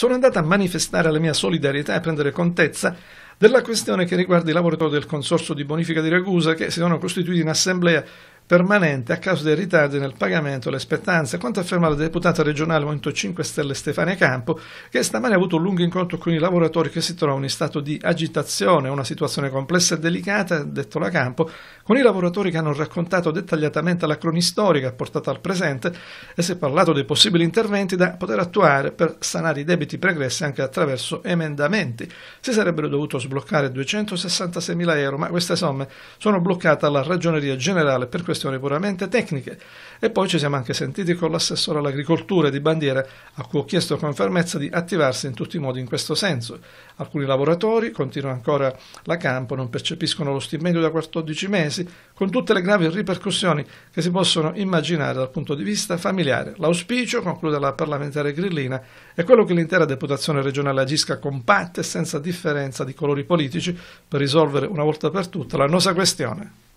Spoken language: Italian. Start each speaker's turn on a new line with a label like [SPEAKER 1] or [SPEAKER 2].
[SPEAKER 1] sono andata a manifestare la mia solidarietà e a prendere contezza della questione che riguarda i lavoratori del Consorzio di Bonifica di Ragusa che si sono costituiti in assemblea permanente a causa dei ritardi nel pagamento e le spettanze, quanto afferma la deputata regionale Movimento 5 Stelle Stefania Campo, che stamani ha avuto un lungo incontro con i lavoratori che si trovano in stato di agitazione, una situazione complessa e delicata, detto la Campo, con i lavoratori che hanno raccontato dettagliatamente la cronistorica portata al presente e si è parlato dei possibili interventi da poter attuare per sanare i debiti pregressi anche attraverso emendamenti. Si sarebbero dovuto sbloccare 266 mila euro, ma queste somme sono bloccate alla Ragioneria Generale per questo questioni puramente tecniche. E poi ci siamo anche sentiti con l'assessore all'agricoltura di Bandiera, a cui ho chiesto con fermezza di attivarsi in tutti i modi in questo senso. Alcuni lavoratori, continua ancora la campo, non percepiscono lo stipendio da 14 mesi, con tutte le gravi ripercussioni che si possono immaginare dal punto di vista familiare. L'auspicio, conclude la parlamentare Grillina, è quello che l'intera deputazione regionale agisca compatta e senza differenza di colori politici per risolvere una volta per tutte l'annosa questione.